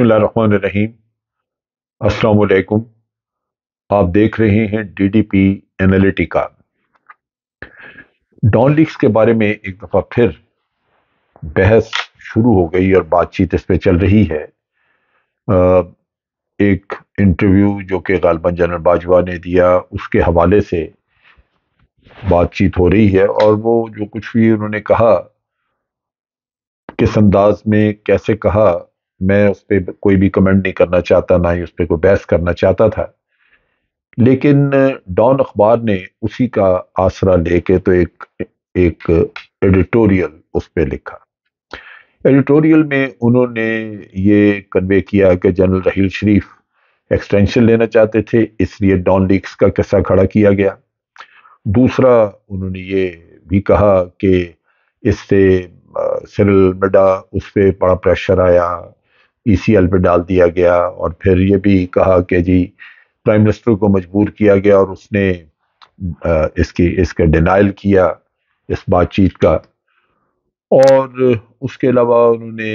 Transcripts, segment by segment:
बसमीम असलकुम आप देख रहे हैं D D P Analytica Dawn leaks के बारे में एक दफ़ा फिर बहस शुरू हो गई और बातचीत इस पर चल रही है एक इंटरव्यू जो कि गालबन जनरल बाजवा ने दिया उसके हवाले से बातचीत हो रही है और वो जो कुछ भी उन्होंने कहा किस अंदाज में कैसे कहा मैं उस पर कोई भी कमेंट नहीं करना चाहता ना ही उस पर कोई बहस करना चाहता था लेकिन डॉन अखबार ने उसी का आसरा लेके तो एक एक एडिटोरियल उस पर लिखा एडिटोरियल में उन्होंने ये कन्वे किया कि जनरल रहील शरीफ एक्सटेंशन लेना चाहते थे इसलिए डॉन लीक्स का किस्सा खड़ा किया गया दूसरा उन्होंने ये भी कहा कि इससे सिरल मडा उस पर बड़ा प्रेशर आया ईसीएल e पे डाल दिया गया और फिर ये भी कहा कि जी प्राइम मिनिस्टर को मजबूर किया गया और उसने इसकी इसका डिनाइल किया इस बातचीत का और उसके अलावा उन्होंने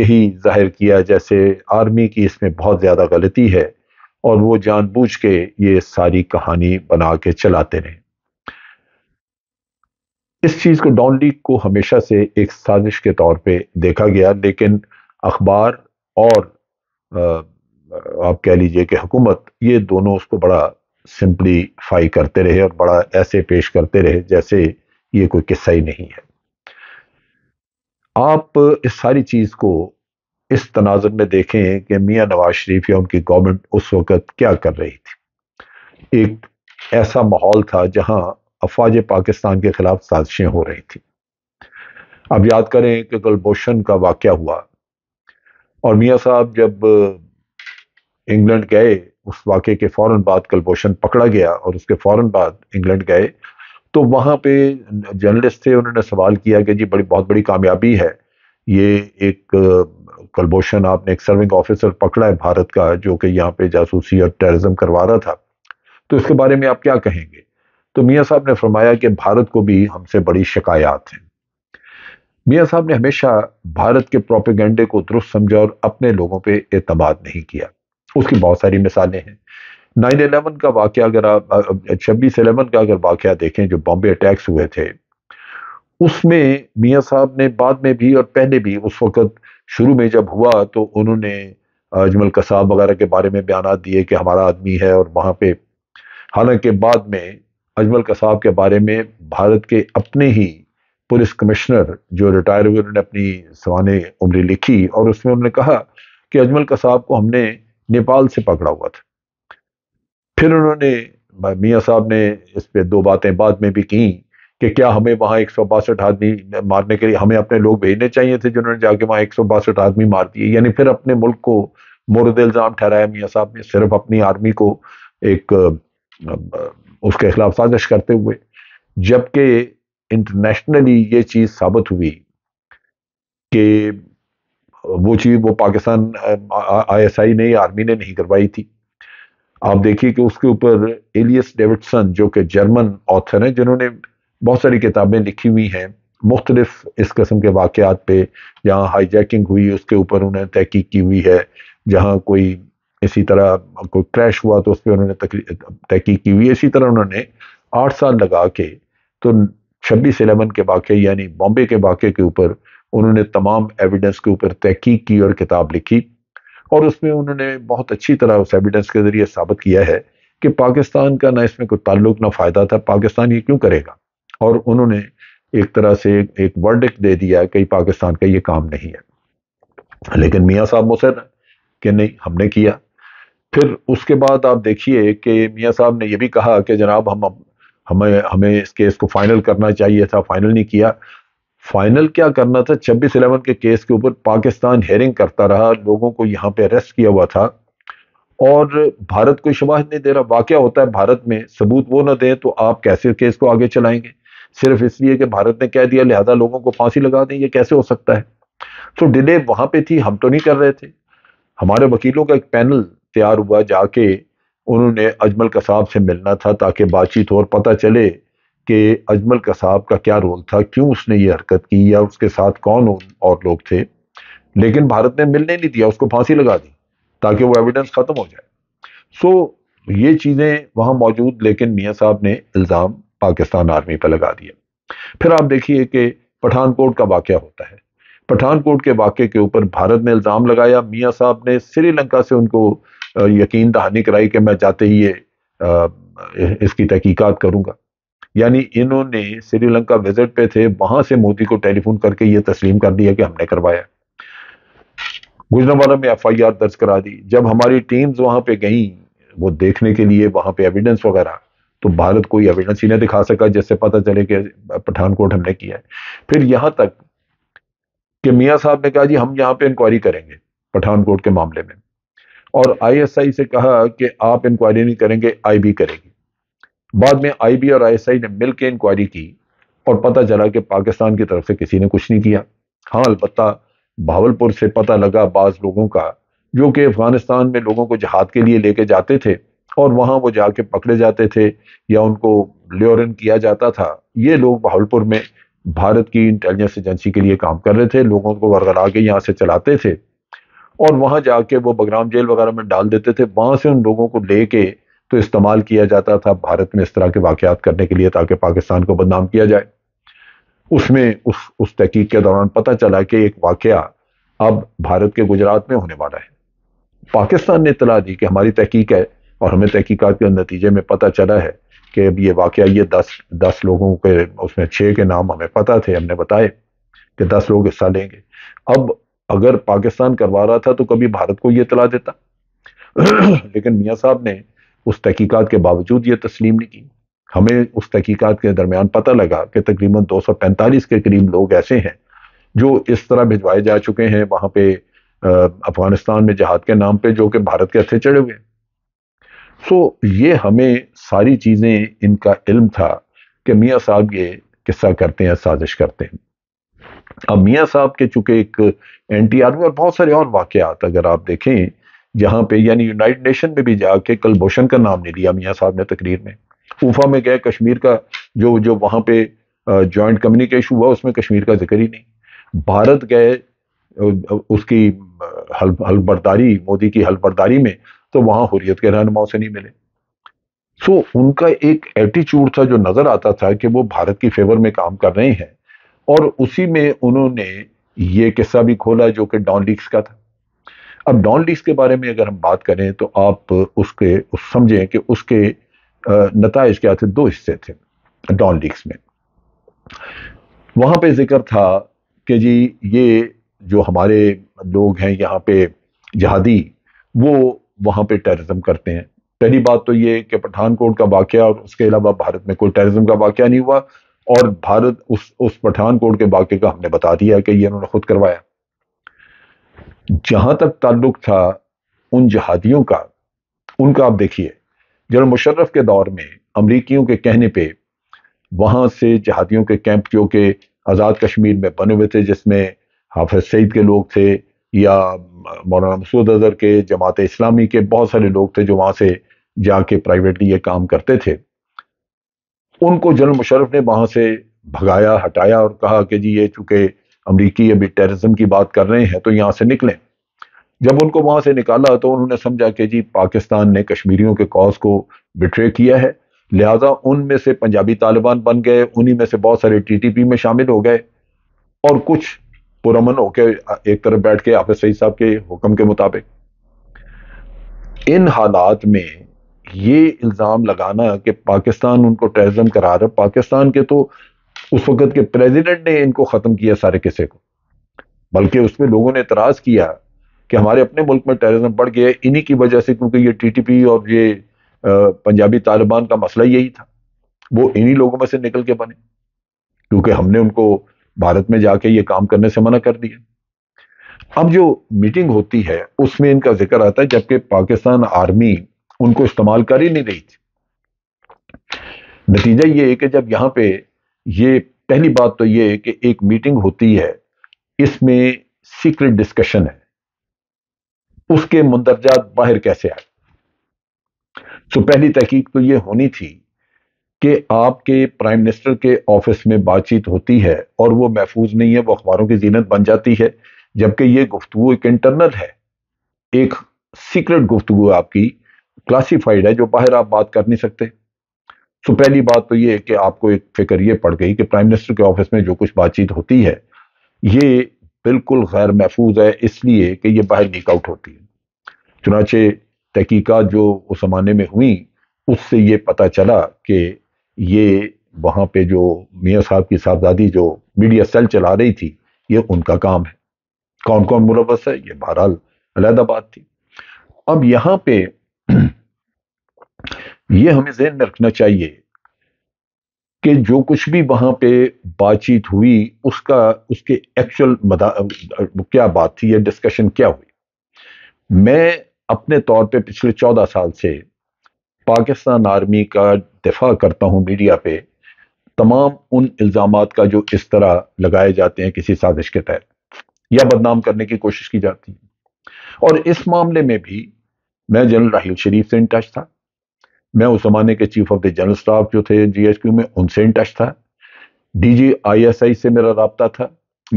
यही जाहिर किया जैसे आर्मी की इसमें बहुत ज़्यादा गलती है और वो जानबूझ के ये सारी कहानी बना के चलाते रहे इस चीज़ को डॉन लीग को हमेशा से एक साजिश के तौर पे देखा गया लेकिन अखबार और आप कह लीजिए कि हुकूमत ये दोनों उसको बड़ा फाई करते रहे और बड़ा ऐसे पेश करते रहे जैसे ये कोई किस्सा ही नहीं है आप इस सारी चीज़ को इस तनाजर में देखें कि मियाँ नवाज शरीफ या उनकी गवर्नमेंट उस वक़्त क्या कर रही थी एक ऐसा माहौल था जहाँ अफवाज पाकिस्तान के खिलाफ साजिशें हो रही थी अब याद करें कि गुलभूषण का वाक़ हुआ और मियाँ साहब जब इंग्लैंड गए उस वाक़े के फ़ौर बाद कलभूषण पकड़ा गया और उसके फ़ौर बाद इंग्लैंड गए तो वहाँ पे जर्नलिस्ट थे उन्होंने सवाल किया कि जी बड़ी बहुत बड़ी कामयाबी है ये एक कलभूषण आपने एक सर्विंग ऑफिसर पकड़ा है भारत का जो कि यहाँ पे जासूसी और टेररिज्म करवा रहा था तो इसके बारे में आप क्या कहेंगे तो मियाँ साहब ने फरमाया कि भारत को भी हमसे बड़ी शिकायत हैं मियाँ साहब ने हमेशा भारत के प्रोपेगेंडे को दुरुस्त समझा और अपने लोगों पर एतमाद नहीं किया उसकी बहुत सारी मिसालें हैं नाइन एलेवन का वाक़ अगर आप छब्बीस एलेवन का अगर वाक़ देखें जो बॉम्बे अटैक्स हुए थे उसमें मियाँ साहब ने बाद में भी और पहले भी उस वक़्त शुरू में जब हुआ तो उन्होंने अजमल कसाब वगैरह के बारे में बयान दिए कि हमारा आदमी है और वहाँ पे हालांकि बाद में अजमल कसाब के बारे में भारत के अपने ही पुलिस कमिश्नर जो रिटायर हुए उन्होंने अपनी सवान उम्र लिखी और उसमें उन्होंने कहा कि अजमल कसाब को हमने नेपाल से पकड़ा हुआ था फिर उन्होंने मियाँ साहब ने इस पर दो बातें बाद में भी की कि क्या हमें वहाँ एक सौ बासठ आदमी मारने के लिए हमें अपने लोग भेजने चाहिए थे जिन्होंने जाके वहाँ एक सौ बासठ आदमी मार दिए यानी फिर अपने मुल्क को मुरद इल्ज़ाम ठहराया मियाँ साहब ने सिर्फ अपनी आर्मी को एक उसके खिलाफ साजिश करते हुए जबकि इंटरनेशनली ये चीज़ साबित हुई कि वो चीज़ वो पाकिस्तान आईएसआई ने आर्मी ने नहीं करवाई थी आप देखिए कि उसके ऊपर एलियस डेविडसन जो कि जर्मन ऑथर हैं जिन्होंने बहुत सारी किताबें लिखी हुई हैं मुख्तलिफ इस कस्म के वाक़ात पे जहाँ हाईजैकिंग हुई उसके ऊपर उन्होंने तहकीक की हुई है जहाँ कोई इसी तरह कोई क्रैश हुआ तो उस पर उन्होंने तहकीक की हुई इसी तरह उन्होंने आठ साल लगा के तो छब्बीस एलेवन के वाक़े यानी बॉम्बे के वाक़े के ऊपर उन्होंने तमाम एविडेंस के ऊपर तहकीक की और किताब लिखी और उसमें उन्होंने बहुत अच्छी तरह उस एविडेंस के ज़रिए साबित किया है कि पाकिस्तान का ना इसमें कोई ताल्लुक ना फ़ायदा था पाकिस्तान ये क्यों करेगा और उन्होंने एक तरह से एक वर्डिक दे दिया कि पाकिस्तान का ये काम नहीं है लेकिन मियाँ साहब मुसर कि नहीं हमने किया फिर उसके बाद आप देखिए कि मियाँ साहब ने यह भी कहा कि जनाब हम हमें हमें इस केस को फाइनल करना चाहिए था फाइनल नहीं किया फाइनल क्या करना था छब्बीस इलेवन के केस के ऊपर पाकिस्तान हेयरिंग करता रहा लोगों को यहाँ पे अरेस्ट किया हुआ था और भारत कोई शबाह नहीं दे रहा वाक्य होता है भारत में सबूत वो ना दें तो आप कैसे केस को आगे चलाएंगे सिर्फ इसलिए कि भारत ने कह दिया लिहाजा लोगों को फांसी लगा दें ये कैसे हो सकता है तो डिले वहाँ पे थी हम तो नहीं कर रहे थे हमारे वकीलों का एक पैनल तैयार हुआ जाके उन्होंने अजमल कसाब से मिलना था ताकि बातचीत और पता चले कि अजमल कसाब का क्या रोल था क्यों उसने ये हरकत की या उसके साथ कौन और लोग थे लेकिन भारत ने मिलने नहीं दिया उसको फांसी लगा दी ताकि वो एविडेंस ख़त्म हो जाए सो ये चीज़ें वहाँ मौजूद लेकिन मियाँ साहब ने इल्ज़ाम पाकिस्तान आर्मी पर लगा दिया फिर आप देखिए कि पठानकोट का वाक़ होता है पठानकोट के वाक़े के ऊपर भारत ने इल्ज़ाम लगाया मियाँ साहब ने श्रीलंका से उनको यकीन दहानी कराई कि मैं जाते ही ये इसकी तहकीकत करूंगा यानी इन्होंने श्रीलंका विजिट पे थे वहां से मोदी को टेलीफोन करके ये तस्लीम कर दिया कि हमने करवाया गुजरावाला में एफ आई आर दर्ज करा दी जब हमारी टीम्स वहां पे गई वो देखने के लिए वहां पे एविडेंस वगैरह तो भारत कोई एविडेंस ही नहीं दिखा सका जिससे पता चले कि पठानकोट हमने किया है फिर यहां तक कि मियाँ साहब ने कहा जी हम यहाँ पे इंक्वायरी करेंगे पठानकोट के मामले में और आईएसआई से कहा कि आप इंक्वायरी नहीं करेंगे आईबी करेगी बाद में आईबी और आईएसआई ने मिलकर इंक्वायरी की और पता चला कि पाकिस्तान की तरफ से किसी ने कुछ नहीं किया हाँ अलबत् भावलपुर से पता लगा बाज लोगों का जो कि अफगानिस्तान में लोगों को जहाद के लिए लेके जाते थे और वहाँ वो जाके पकड़े जाते थे या उनको लेरन किया जाता था ये लोग भावलपुर में भारत की इंटेलिजेंस एजेंसी के लिए काम कर रहे थे लोगों को वर्गरा के यहाँ से चलाते थे और वहाँ जाके वो बगराम जेल वगैरह में डाल देते थे वहाँ से उन लोगों को लेके तो इस्तेमाल किया जाता था भारत में इस तरह के वाकत करने के लिए ताकि पाकिस्तान को बदनाम किया जाए उसमें उस उस तहकीक के दौरान पता चला कि एक वाक़ अब भारत के गुजरात में होने वाला है पाकिस्तान ने इतला दी कि हमारी तहकीक है और हमें तहकीकत के नतीजे में पता चला है कि अब ये वाक़ ये दस दस लोगों के उसमें छः के नाम हमें पता थे हमने बताए कि दस लोग हिस्सा लेंगे अब अगर पाकिस्तान करवा रहा था तो कभी भारत को ये तला देता लेकिन मियाँ साहब ने उस तहकीकत के बावजूद ये तस्लीम नहीं की हमें उस तहकीकत के दरमियान पता लगा कि तकरीबन 245 के करीब लोग ऐसे हैं जो इस तरह भिजवाए जा चुके हैं वहाँ पे अफगानिस्तान में जहाद के नाम पे जो कि भारत के हथे चढ़े हुए हैं सो ये हमें सारी चीज़ें इनका इल्म था कि मियाँ साहब ये किस्सा करते हैं साजिश करते हैं अब मियाँ साहब के चूँकि एक एन आर आर्मी और बहुत सारे और वाक़ात अगर आप देखें जहाँ पे यानी यूनाइटेड नेशन में भी जाके कलभूषण का नाम नहीं लिया मियाँ साहब ने तकरीर में उफा में गए कश्मीर का जो जो वहाँ पे जॉइंट कम्युनिकेशन हुआ उसमें कश्मीर का जिक्र ही नहीं भारत गए उसकी हल हलबरदारी मोदी की हलबरदारी में तो वहाँ हुरियत के रहनुमाओं से नहीं मिले सो उनका एक एटीट्यूड था जो नज़र आता था कि वो भारत की फेवर में काम कर रहे हैं और उसी में उन्होंने ये किस्सा भी खोला जो कि डॉन लीक्स का था अब डॉन लीक्स के बारे में अगर हम बात करें तो आप उसके उस समझें कि उसके नतज क्या थे दो हिस्से थे डॉन लीक्स में वहां पे जिक्र था कि जी ये जो हमारे लोग हैं यहाँ पे जहादी वो वहाँ पे टेररिज्म करते हैं पहली बात तो ये कि पठानकोट का वाक़ और उसके अलावा भारत में कोई टेररिज्म का वाक़ नहीं हुआ और भारत उस उस पठानकोट के वाक्य का हमने बता दिया कि ये उन्होंने खुद करवाया जहां तक ताल्लुक था उन जहादियों का उनका आप देखिए जनरल मुशर्रफ के दौर में अमरीकियों के कहने पे वहां से जहादियों के कैंप जो कि आज़ाद कश्मीर में बने हुए थे जिसमें हाफिज सईद के लोग थे या मौलाना मसूद अजहर के जमात इस्लामी के बहुत सारे लोग थे जो वहाँ से जाके प्राइवेटली ये काम करते थे उनको जनरल मुशरफ ने वहाँ से भगाया हटाया और कहा कि जी ये चूंकि अमरीकी अभी टेररिज्म की बात कर रहे हैं तो यहाँ से निकलें जब उनको वहां से निकाला तो उन्होंने समझा कि जी पाकिस्तान ने कश्मीरियों के कॉज को बिट्रे किया है लिहाजा उनमें से पंजाबी तालिबान बन गए उन्हीं में से बहुत सारे टीटीपी में शामिल हो गए और कुछ पुरमन होकर एक तरफ बैठ के आफिस सईद साहब के हुक्म के मुताबिक इन हालात में ये इल्ज़ाम लगाना कि पाकिस्तान उनको टेररिज्म करा रहा है पाकिस्तान के तो उस वक़्त के प्रेसिडेंट ने इनको ख़त्म किया सारे किस्से को बल्कि उसमें लोगों ने इतराज किया कि हमारे अपने मुल्क में टेररिज्म बढ़ गया इन्हीं की वजह से क्योंकि ये टीटीपी और ये पंजाबी तालिबान का मसला यही था वो इन्हीं लोगों में से निकल के बने क्योंकि हमने उनको भारत में जाके ये काम करने से मना कर दिया अब जो मीटिंग होती है उसमें इनका जिक्र आता है जबकि पाकिस्तान आर्मी उनको इस्तेमाल कर ही नहीं रही थी नतीजा ये है कि जब यहां पे ये पहली बात तो ये है कि एक मीटिंग होती है इसमें सीक्रेट डिस्कशन है उसके मंदरजात बाहर कैसे आए तो पहली तहकीक तो ये होनी थी कि आपके प्राइम मिनिस्टर के ऑफिस में बातचीत होती है और वो महफूज नहीं है वो अखबारों की जीनत बन जाती है जबकि ये गुफ्तु एक इंटरनल है एक सीक्रेट गुफ्तु आपकी क्लासिफाइड है जो बाहर आप बात कर नहीं सकते सो पहली बात तो ये है कि आपको एक फिक्र ये पड़ गई कि प्राइम मिनिस्टर के ऑफिस में जो कुछ बातचीत होती है ये बिल्कुल गैर महफूज है इसलिए कि ये बाहर लीक आउट होती है चुनाचे तहकीक़त जो उस ज़माने में हुई उससे ये पता चला कि ये वहाँ पे जो मियाँ साहब की साहबजादी जो मीडिया सेल चला रही थी ये उनका काम है कौन कौन मुलवस है ये बहरहाल अलहदाबाद थी अब यहाँ पे ये हमें जहन में रखना चाहिए कि जो कुछ भी वहाँ पे बातचीत हुई उसका उसके एक्चुअल क्या बात थी या डिस्कशन क्या हुई मैं अपने तौर पे पिछले चौदह साल से पाकिस्तान आर्मी का दिफा करता हूँ मीडिया पे तमाम उन इल्ज़ाम का जो इस तरह लगाए जाते हैं किसी साजिश के तहत या बदनाम करने की कोशिश की जाती है और इस मामले में भी मैं जनरल राहुल शरीफ से इन टच था मैं उस जमाने के chief of the general staff जो थे जीएचक्यू में उनसे इन टच था डीजी आईएसआई से मेरा रबता था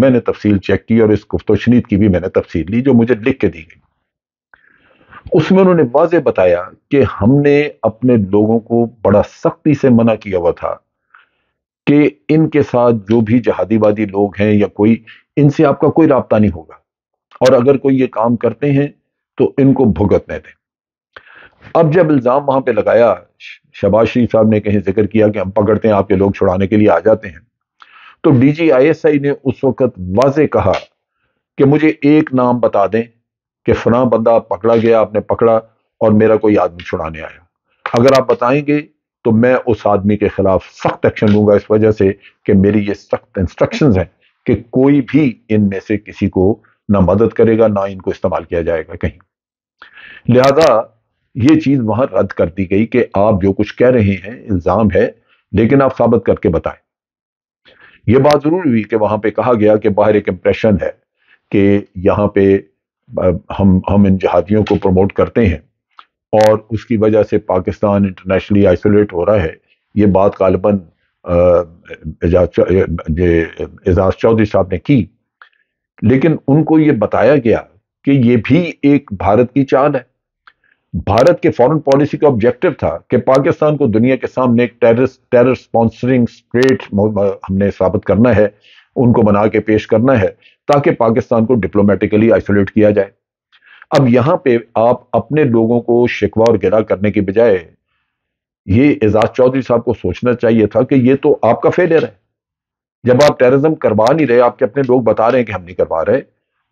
मैंने तफसील चेक की और इस गुफ्तोशनीद की भी मैंने तफसील ली जो मुझे लिख के दी गई उसमें उन्होंने वाज बताया कि हमने अपने लोगों को बड़ा सख्ती से मना किया हुआ था कि इनके साथ जो भी जहादीवादी लोग हैं या कोई इनसे आपका कोई रबता नहीं होगा और अगर कोई ये काम करते हैं तो इनको भुगतने दें अब जब इल्ज़ाम वहाँ पर लगाया शबाज शरीफ साहब ने कहीं जिक्र किया कि हम पकड़ते हैं आपके लोग छुड़ाने के लिए आ जाते हैं तो D G I S I ने उस वक़्त वाज कहा कि मुझे एक नाम बता दें कि फना बंदा पकड़ा गया आपने पकड़ा और मेरा कोई आदमी छुड़ाने आया अगर आप बताएंगे तो मैं उस आदमी के खिलाफ सख्त एक्शन लूंगा इस वजह से कि मेरी ये सख्त इंस्ट्रक्शन हैं कि कोई भी इनमें से किसी को ना मदद करेगा ना इनको इस्तेमाल किया जाएगा कहीं लिहाजा ये चीज वहां रद्द कर दी गई कि आप जो कुछ कह रहे हैं इल्जाम है लेकिन आप साबित करके बताएं यह बात जरूर हुई कि वहां पे कहा गया कि बाहर एक इंप्रेशन है कि यहाँ पे हम हम इन जहादियों को प्रमोट करते हैं और उसकी वजह से पाकिस्तान इंटरनेशनली आइसोलेट हो रहा है ये बात गालबन एजाज चौधरी साहब ने की लेकिन उनको ये बताया गया कि ये भी एक भारत की चाल है भारत के फॉरेन पॉलिसी का ऑब्जेक्टिव था कि पाकिस्तान को दुनिया के सामने एक टेररिस्ट टेरर स्पॉन्सरिंग स्ट्रेट हमने साबित करना है उनको बना के पेश करना है ताकि पाकिस्तान को डिप्लोमेटिकली आइसोलेट किया जाए अब यहां पे आप अपने लोगों को शिकवा और गिरा करने के बजाय ये एजाज चौधरी साहब को सोचना चाहिए था कि ये तो आपका फेलियर है जब आप टेररिज्म करवा नहीं रहे आपके अपने लोग बता रहे हैं कि हम नहीं करवा रहे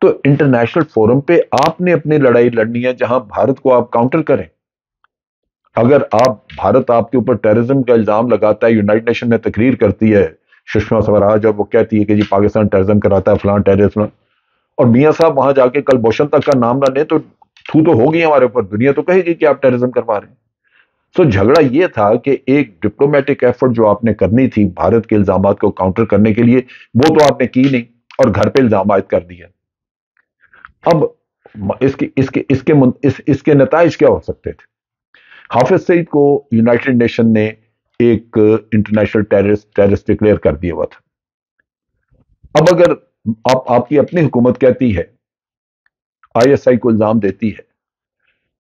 तो इंटरनेशनल फोरम पे आपने अपनी लड़ाई लड़नी है जहां भारत को आप काउंटर करें अगर आप भारत आपके ऊपर टेररिज्म का इल्जाम लगाता है यूनाइटेड नेशन ने तकरीर करती है सुषमा स्वराज और वो कहती है कि जी पाकिस्तान टेररिज्म कराता है फलान टेररिज्म और मियाँ साहब वहां जाके कल बोशन तक का नाम ना ले तो थू तो होगी हमारे ऊपर दुनिया तो कहेगी कि आप टेररिज्म करवा रहे हैं सो झगड़ा ये था कि एक डिप्लोमेटिक एफर्ट जो आपने करनी थी भारत के इल्जाम को काउंटर करने के लिए वो तो आपने की नहीं और घर पर इल्जाम कर दिया अब इसके इसके इसके इस, इसके नतज क्या हो सकते थे हाफिज सईद को यूनाइटेड नेशन ने एक इंटरनेशनल टेररिस्ट टेररिस्ट डिक्लेयर कर दिया हुआ था अब अगर आप आपकी अपनी हुकूमत कहती है आईएसआई को इल्ज़ाम देती है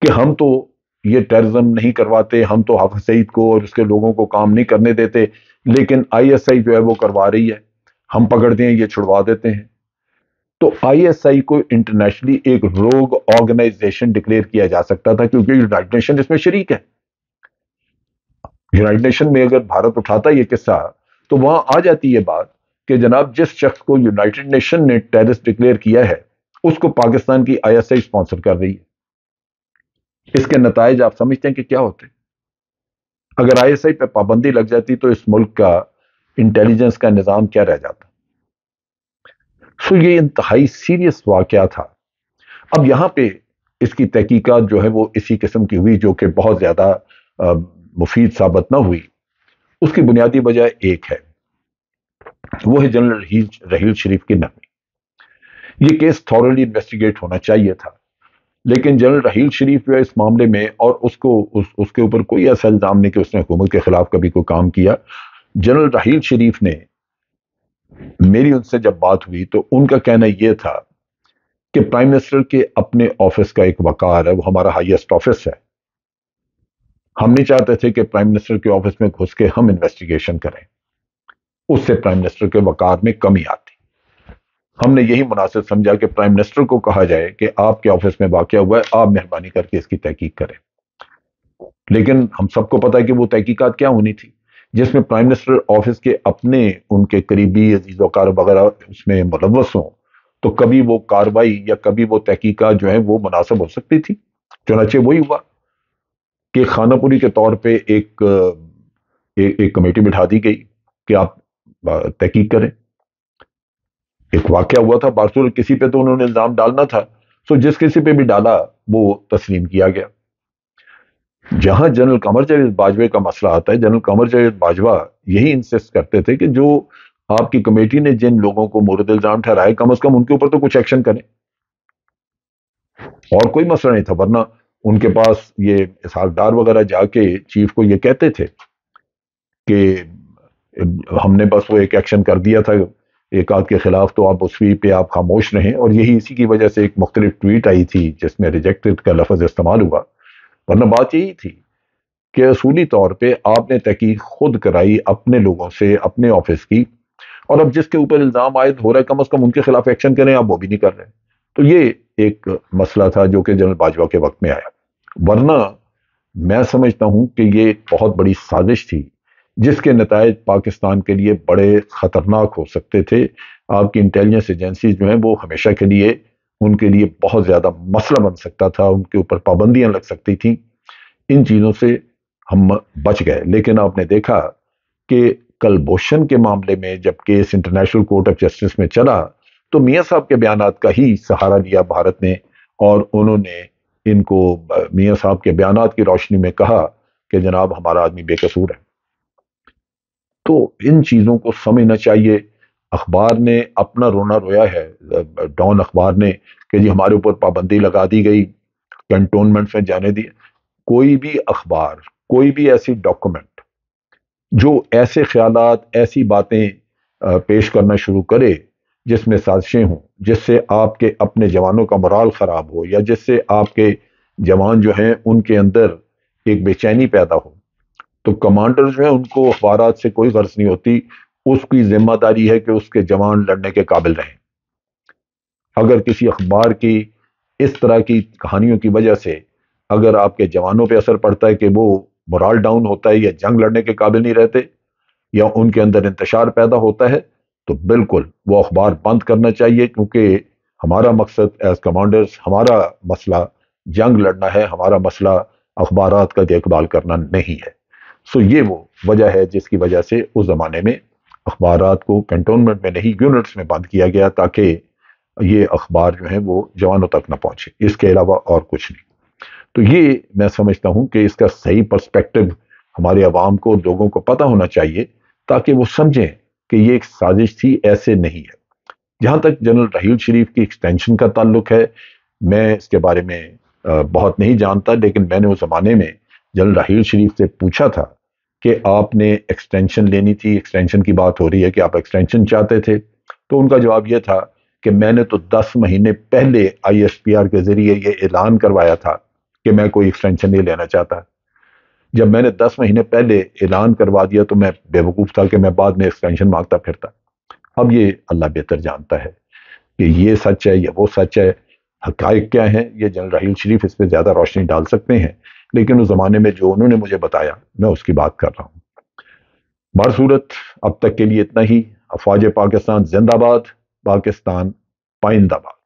कि हम तो ये टेररिज्म नहीं करवाते हम तो हाफिज सईद को और उसके लोगों को काम नहीं करने देते लेकिन आईएसआई जो है वो करवा रही है हम पकड़ते हैं ये छुड़वा देते हैं तो आईएसआई को इंटरनेशनली एक रोग ऑर्गेनाइजेशन डिक्लेयर किया जा सकता था क्योंकि यूनाइटेड नेशन इसमें शरीक है यूनाइटेड नेशन में अगर भारत उठाता ये किस्सा तो वहां आ जाती है बात कि जनाब जिस शख्स को यूनाइटेड नेशन ने टेररिस्ट डिक्लेयर किया है उसको पाकिस्तान की आईएसआई स्पॉन्सर कर रही है इसके नतज आप समझते हैं कि क्या होते अगर आईएसआई पे पाबंदी लग जाती तो इस मुल्क का इंटेलिजेंस का निज़ाम क्या रह जाता तो ये इंतहाई सीरियस वाक़ था अब यहाँ पे इसकी तहकीकत जो है वो इसी किस्म की हुई जो कि बहुत ज़्यादा मुफीद साबित ना हुई उसकी बुनियादी वजह एक है वो है जनरल रहील, रहील शरीफ की नमी ये केस थॉरली इन्वेस्टिगेट होना चाहिए था लेकिन जनरल रहील शरीफ जो है इस मामले में और उसको उस, उसके ऊपर कोई ऐसा इल्ज़ाम नहीं कि उसने हुकूमत के ख़िलाफ़ कभी कोई काम किया जनरल रहील शरीफ ने मेरी उनसे जब बात हुई तो उनका कहना यह था कि प्राइम मिनिस्टर के अपने ऑफिस का एक वकार है वो हमारा हाईएस्ट ऑफिस है हम नहीं चाहते थे कि प्राइम मिनिस्टर के ऑफिस में घुस के हम इन्वेस्टिगेशन करें उससे प्राइम मिनिस्टर के वकार में कमी आती हमने यही मुनासिब समझा कि प्राइम मिनिस्टर को कहा जाए कि आपके ऑफिस में वाक्य हुआ है आप मेहरबानी करके इसकी तहकीक करें लेकिन हम सबको पता है कि वो तहकीकत क्या होनी थी जिसमें प्राइम मिनिस्टर ऑफिस के अपने उनके करीबी अजीजोकार वगैरह उसमें मुलवस हों तो कभी वो कार्रवाई या कभी वो तहकीकत जो है वो मुनासब हो सकती थी चुनाचे वही हुआ कि खानापुरी के तौर पर एक एक, एक कमेटी बिठा दी गई कि आप तहकीक करें एक वाक्य हुआ था बारसूल किसी पे तो उन्होंने इल्ज़ाम डालना था सो तो जिस किसी पे भी डाला वो तस्लीम किया गया जहां जनरल कमर जावेद बाजवा का मसला आता है जनरल कमर जावेद बाजवा यही इंसिस्ट करते थे कि जो आपकी कमेटी ने जिन लोगों को मोरद इल्जाम ठहराए कम अज कम उनके ऊपर तो कुछ एक्शन करें और कोई मसला नहीं था वरना उनके पास ये इसहाकदार वगैरह जाके चीफ को ये कहते थे कि हमने बस वो एक एक्शन कर दिया था एक आध के खिलाफ तो आप उस पे आप खामोश रहें और यही इसी की वजह से एक मुख्तलिफ ट्वीट आई थी जिसमें रिजेक्टेड का लफज इस्तेमाल हुआ वरना बात यही थी कि असूली तौर पे आपने तहकीक खुद कराई अपने लोगों से अपने ऑफिस की और अब जिसके ऊपर इल्ज़ाम आयद हो रहा है कम अज़ कम उनके खिलाफ एक्शन करें आप वो भी नहीं कर रहे तो ये एक मसला था जो कि जनरल बाजवा के वक्त में आया वरना मैं समझता हूँ कि ये बहुत बड़ी साजिश थी जिसके नतज पाकिस्तान के लिए बड़े ख़तरनाक हो सकते थे आपकी इंटेलिजेंस एजेंसीज जो हैं वो हमेशा के लिए उनके लिए बहुत ज़्यादा मसला बन सकता था उनके ऊपर पाबंदियाँ लग सकती थी इन चीज़ों से हम बच गए लेकिन आपने देखा कि कलभूषण के मामले में जब case international court of justice में चला तो मियाँ साहब के बयान का ही सहारा लिया भारत ने और उन्होंने इनको मियाँ साहब के बयान की रोशनी में कहा कि जनाब हमारा आदमी बेकसूर है तो इन चीज़ों को समझना चाहिए अखबार ने अपना रोना रोया है डॉन अखबार ने कि जी हमारे ऊपर पाबंदी लगा दी गई कंटोनमेंट में जाने दिए कोई भी अखबार कोई भी ऐसी डॉक्यूमेंट जो ऐसे ख्याल ऐसी बातें पेश करना शुरू करे जिसमें साजिशें हों जिससे आपके अपने जवानों का मराल ख़राब हो या जिससे आपके जवान जो हैं उनके अंदर एक बेचैनी पैदा हो तो कमांडर जो है उनको अखबार से कोई गर्ज नहीं होती उसकी जिम्मेदारी है कि उसके जवान लड़ने के काबिल रहें अगर किसी अखबार की इस तरह की कहानियों की वजह से अगर आपके जवानों पर असर पड़ता है कि वो मोरल डाउन होता है या जंग लड़ने के काबिल नहीं रहते या उनके अंदर इंतशार पैदा होता है तो बिल्कुल वो अखबार बंद करना चाहिए क्योंकि हमारा मकसद एज कमांडर्स हमारा मसला जंग लड़ना है हमारा मसला अखबार का देखभाल करना नहीं है सो ये वो वजह है जिसकी वजह से उस ज़माने में अखबार को कंटोनमेंट में नहीं यूनिट्स में बंद किया गया ताकि ये अखबार जो है वो जवानों तक ना पहुँचे इसके अलावा और कुछ नहीं तो ये मैं समझता हूँ कि इसका सही परस्पेक्टिव हमारे आवाम को लोगों को पता होना चाहिए ताकि वो समझें कि ये एक साजिश थी ऐसे नहीं है जहाँ तक जनरल रहील शरीफ की एक्सटेंशन का ताल्लुक है मैं इसके बारे में बहुत नहीं जानता लेकिन मैंने उस ज़माने में जनरल राहील शरीफ से पूछा था कि आपने एक्सटेंशन लेनी थी एक्सटेंशन की बात हो रही है कि आप एक्सटेंशन चाहते थे तो उनका जवाब यह था कि मैंने तो 10 महीने पहले आईएसपीआर के ज़रिए ये ऐलान करवाया था कि मैं कोई एक्सटेंशन नहीं लेना चाहता जब मैंने 10 महीने पहले ऐलान करवा दिया तो मैं बेवकूफ़ था कि मैं बाद में एक्सटेंशन मांगता फिरता अब ये अल्लाह बेहतर जानता है कि ये सच है या वो सच है हक क्या है ये जनरल राहील शरीफ इस पर ज़्यादा रोशनी डाल सकते हैं लेकिन उस ज़माने में जो उन्होंने मुझे बताया मैं उसकी बात कर रहा हूं बरसूरत अब तक के लिए इतना ही अफवाज पाकिस्तान जिंदाबाद पाकिस्तान पाइंदाबाद